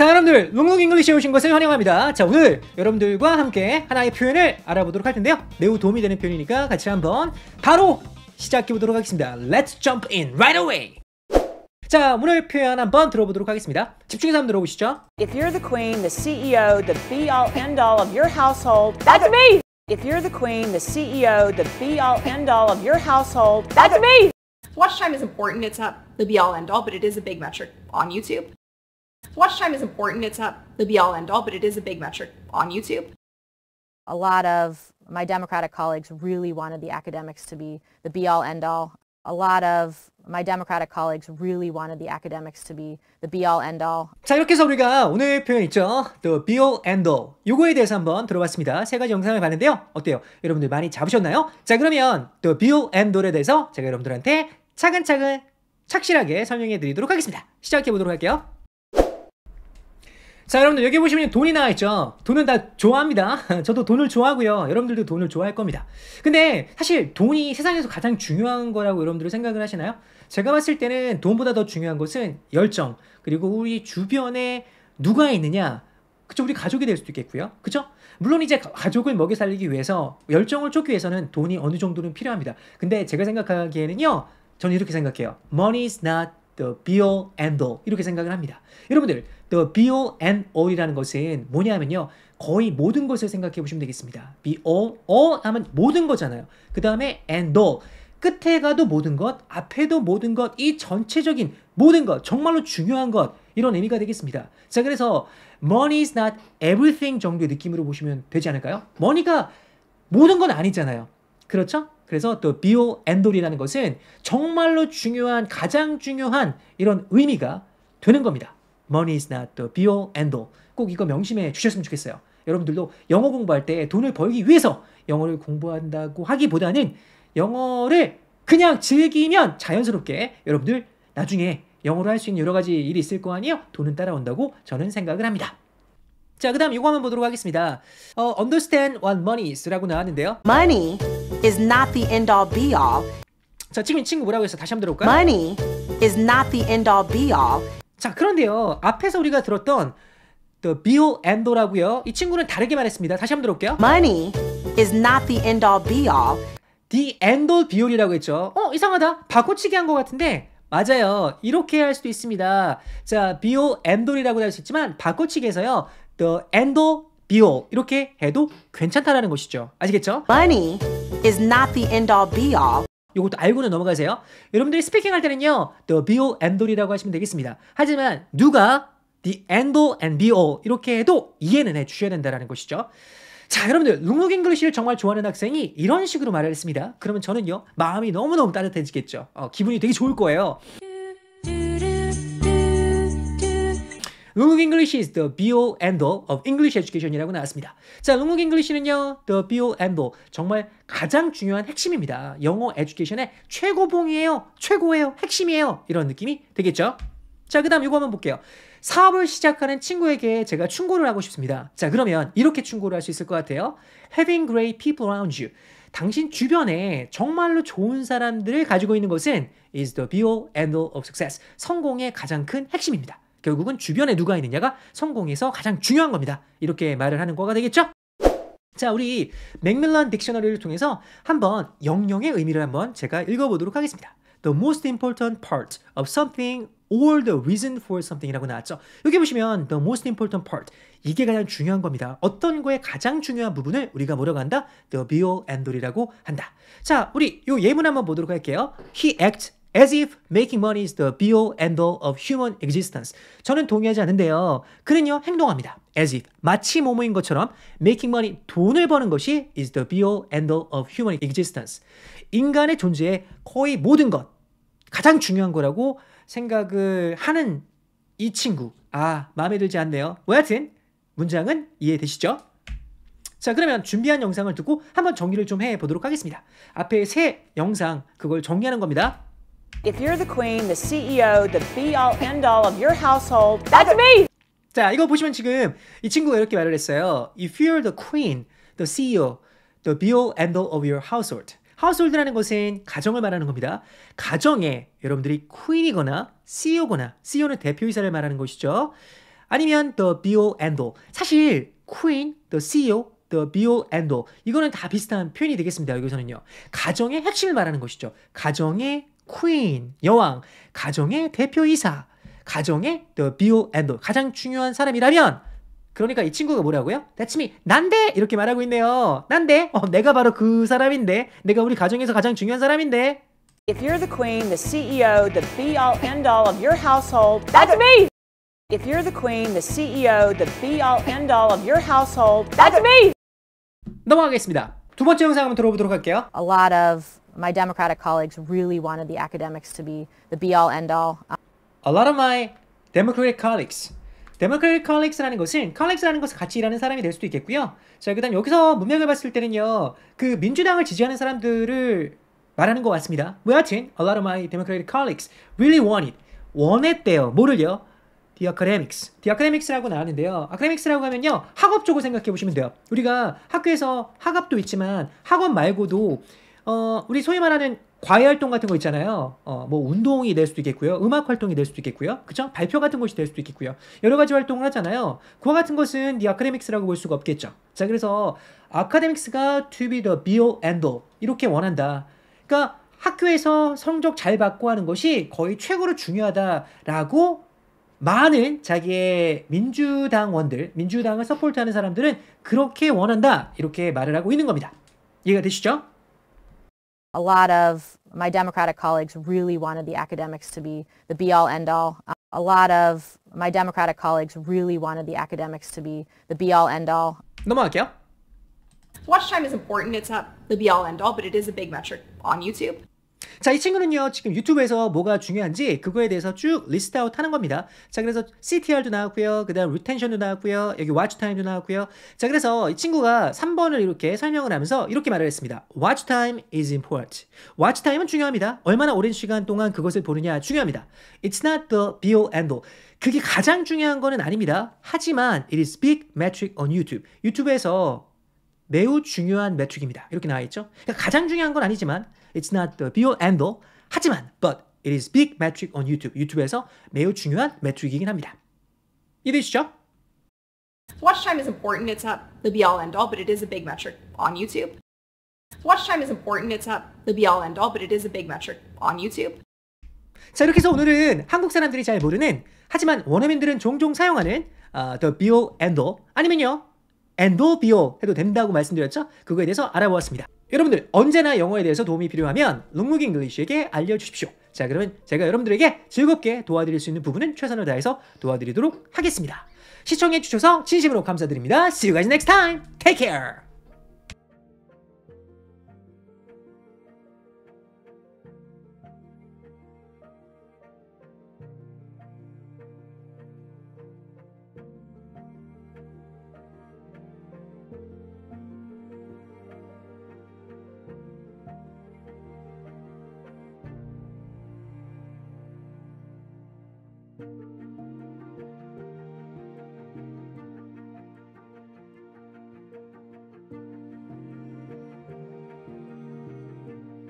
자 여러분들 롱롱 잉글리시에 오신 것을 환영합니다 자 오늘 여러분들과 함께 하나의 표현을 알아보도록 할 텐데요 매우 도움이 되는 표현이니까 같이 한번 바로 시작해 보도록 하겠습니다 Let's jump in right away 자 오늘 표현 한번 들어보도록 하겠습니다 집중해서 한번 들어보시죠 If you're the queen, the CEO, the be-all end-all of your household That's me! If you're the queen, the CEO, the be-all end-all of your household That's me! Watch time is important. It's not the be-all end-all, but it is a big metric on YouTube. Watch time is important. It's not the be-all end-all, but it is a big metric on YouTube. A lot of my Democratic colleagues really wanted the academics to be the be-all end-all. A lot of my Democratic colleagues really wanted the academics to be the be-all end-all. 자 이렇게 해서 우리가 오늘 표현 있죠. The be-all end-all. 요거에 대해서 한번 들어봤습니다. 세 가지 영상을 봤는데요. 어때요? 여러분들 많이 잡으셨나요? 자 그러면 The be-all end-all에 대해서 제가 여러분들한테 차근차근 착실하게 설명해드리도록 하겠습니다. 시작해 보도록 할게요. 자 여러분들 여기 보시면 돈이 나와있죠 돈은 다 좋아합니다 저도 돈을 좋아하고요 여러분들도 돈을 좋아할 겁니다 근데 사실 돈이 세상에서 가장 중요한 거라고 여러분들은 생각을 하시나요? 제가 봤을 때는 돈보다 더 중요한 것은 열정 그리고 우리 주변에 누가 있느냐 그쵸 우리 가족이 될 수도 있겠고요 그쵸 물론 이제 가족을 먹여 살리기 위해서 열정을 쫓기 위해서는 돈이 어느 정도는 필요합니다 근데 제가 생각하기에는요 저는 이렇게 생각해요 money is not the bo and o 이렇게 생각을 합니다. 여러분들 the bo and o이라는 것은 뭐냐면요. 거의 모든 것을 생각해 보시면 되겠습니다. bo, o 하면 모든 거잖아요. 그 다음에 and o 끝에 가도 모든 것, 앞에도 모든 것, 이 전체적인 모든 것, 정말로 중요한 것 이런 의미가 되겠습니다. 자 그래서 money is not everything 정도의 느낌으로 보시면 되지 않을까요? 머니가 모든 건 아니잖아요. 그렇죠? 그래서 또 비오 엔돌이라는 것은 정말로 중요한 가장 중요한 이런 의미가 되는 겁니다. Money is not the be all and all. 꼭 이거 명심해 주셨으면 좋겠어요. 여러분들도 영어 공부할 때 돈을 벌기 위해서 영어를 공부한다고 하기보다는 영어를 그냥 즐기면 자연스럽게 여러분들 나중에 영어로 할 수 있는 여러 가지 일이 있을 거 아니에요? 돈은 따라온다고 저는 생각을 합니다. 자, 그 다음 이거 한번 보도록 하겠습니다. 어, understand what money is라고 나왔는데요. Money is not the end all be all. 자, 지금 이 친구 뭐라고 했어? 다시 한번 들어볼까요? Money is not the end all be all. 자, 그런데요. 앞에서 우리가 들었던 the be all and all라고요. 이 친구는 다르게 말했습니다. 다시 한번 들어볼게요. Money is not the end all be all. the end all be all이라고 했죠. 어, 이상하다. 바꿔치기 한 것 같은데 맞아요. 이렇게 할 수도 있습니다. 자, be all and all이라고 할 수 있지만 바꿔치기에서요. the end도 be all 이렇게 해도 괜찮다라는 것이죠. 아시겠죠? Money is not the end all be all. 이것도 알고는 넘어가세요. 여러분들이 스피킹 할 때는요. the be all and all이라고 하시면 되겠습니다. 하지만 누가 the end all and be all 이렇게 해도 이해는 해 주셔야 된다라는 것이죠. 자, 여러분들 룩룩 잉글리시를 정말 좋아하는 학생이 이런 식으로 말을 했습니다. 그러면 저는요. 마음이 너무너무 따뜻해지겠죠. 어, 기분이 되게 좋을 거예요. 롱욱 잉글리시 is the be-all and-all of English education이라고 나왔습니다. 자, 롱욱 잉글리시는요. the be-all and-all 정말 가장 중요한 핵심입니다. 영어 에듀케이션의 최고봉이에요. 최고예요. 핵심이에요. 이런 느낌이 되겠죠? 자, 그 다음 이거 한번 볼게요. 사업을 시작하는 친구에게 제가 충고를 하고 싶습니다. 자, 그러면 이렇게 충고를 할 수 있을 것 같아요. Having great people around you. 당신 주변에 정말로 좋은 사람들을 가지고 있는 것은 is the be all and all of success. 성공의 가장 큰 핵심입니다. 결국은 주변에 누가 있느냐가 성공에서 가장 중요한 겁니다. 이렇게 말을 하는 거가 되겠죠? 자, 우리 맥밀런 딕셔너리를 통해서 한번 영영의 의미를 한번 제가 읽어보도록 하겠습니다. The most important part of something or the reason for something이라고 나왔죠. 여기 보시면 the most important part 이게 가장 중요한 겁니다. 어떤 거에 가장 중요한 부분을 우리가 뭐라고 한다? The be all and all이라고 한다. 자, 우리 요 예문 한번 보도록 할게요. He acts As if making money is the be-all and-all of human existence. 저는 동의하지 않는데요. 그는요 행동합니다. As if 마치 모모인 것처럼 making money 돈을 버는 것이 is the be-all and-all of human existence. 인간의 존재의 거의 모든 것 가장 중요한 거라고 생각을 하는 이 친구. 아 마음에 들지 않네요. 뭐 하여튼 문장은 이해되시죠? 자 그러면 준비한 영상을 듣고 한번 정리를 좀 해보도록 하겠습니다. 앞에 세 영상 그걸 정리하는 겁니다. If you're the queen, the CEO, the be all end all of your household, that's me. 자, 이거 보시면 지금 이 친구가 이렇게 말을 했어요. If you're the queen, the CEO, the be all end all of your household. household라는 것은 가정을 말하는 겁니다. 가정에 여러분들이 queen이거나 CEO거나 CEO는 대표이사를 말하는 것이죠. 아니면 the be all end all. 사실 queen, the CEO, the be all end all. 이거는 다 비슷한 표현이 되겠습니다. 여기서는요. 가정의 핵심을 말하는 것이죠. 가정의 queen 여왕, 가정의 대표이사, 가정의 the bill and 가장 중요한 사람이라면 그러니까 이 친구가 뭐라고요? That's me. 난데 이렇게 말하고 있네요. 난데 어, 내가 바로 그 사람인데 내가 우리 가정에서 가장 중요한 사람인데. If you're the queen, the CEO, the be all end all of your household, that's me. If you're the queen, the CEO, the be all end all of your household, that's me. 넘어가겠습니다. 두 번째 영상 한번 들어보도록 할게요. A lot of my Democratic colleagues really wanted the academics to be the be-all, end-all. A lot of my Democratic colleagues Democratic o c l l e a g u e s 라는 것은 c o l l e a g u e s 라는 것을 같이 일하는 사람이 될 수도 있겠고요. 자, 그다음 여기서 문맥을 봤을 때는요. 그 민주당을 지지하는 사람들을 말하는 것 같습니다. 뭐 하여튼 a lot of my democratic colleagues really wanted 원했대요. 뭐를요? The academics. The academics라고 나왔는데요. academics라고 하면요. 학업 쪽을 생각해 보시면 돼요. 우리가 학교에서 학업도 있지만 학업 말고도 어, 우리 소위 말하는 과외 활동 같은 거 있잖아요. 어, 뭐 운동이 될 수도 있겠고요. 음악 활동이 될 수도 있겠고요. 그죠? 발표 같은 것이 될 수도 있겠고요. 여러 가지 활동을 하잖아요. 그와 같은 것은 니 아카데믹스라고 볼 수가 없겠죠. 자, 그래서 아카데믹스가 to be the be all and all 이렇게 원한다. 그러니까 학교에서 성적 잘 받고 하는 것이 거의 최고로 중요하다라고 많은 자기의 민주당원들, 민주당을 서포트하는 사람들은 그렇게 원한다. 이렇게 말을 하고 있는 겁니다. 이해가 되시죠? a lot of my Democratic colleagues really wanted the academics to be the be-all, end-all. Uh, a lot of my Democratic colleagues really wanted the academics to be the be-all, end-all. Watch time is important. It's not the be-all, end-all, but it is a big metric on YouTube. 자, 이 친구는요, 지금 유튜브에서 뭐가 중요한지 그거에 대해서 쭉 리스트아웃 하는 겁니다. 자, 그래서 CTR도 나왔고요. 그 다음 리텐션도 나왔고요. 여기 w a t c 도 나왔고요. 자, 그래서 이 친구가 3번을 이렇게 설명을 하면서 이렇게 말을 했습니다. watchtime is important. watchtime은 중요합니다. 얼마나 오랜 시간 동안 그것을 보느냐 중요합니다. It's not the be all and all. 그게 가장 중요한 거는 아닙니다. 하지만 it is big metric on YouTube. 유튜브에서 매우 중요한 매축입니다. 이렇게 나와 있죠. 그러니까 가장 중요한 건 아니지만 It's not the be all and all. 하지만 but it is big metric on YouTube. 유튜브에서 매우 중요한 매트릭이긴 합니다. 이해되시죠? Watch time is important. It's not the be all end all, but it is a big metric on YouTube. Watch time is important. It's not the be all end all, but it is a big metric on YouTube. 자 이렇게 해서 오늘은 한국 사람들이 잘 모르는 하지만 원어민들은 종종 사용하는 어, the be all and all 아니면요 e n d all be all 해도 된다고 말씀드렸죠? 그거에 대해서 알아보았습니다. 여러분들 언제나 영어에 대해서 도움이 필요하면 롱무기 잉글리쉬에게 알려주십시오. 자 그러면 제가 여러분들에게 즐겁게 도와드릴 수 있는 부분은 최선을 다해서 도와드리도록 하겠습니다. 시청해주셔서 진심으로 감사드립니다. See you guys next time. Take care.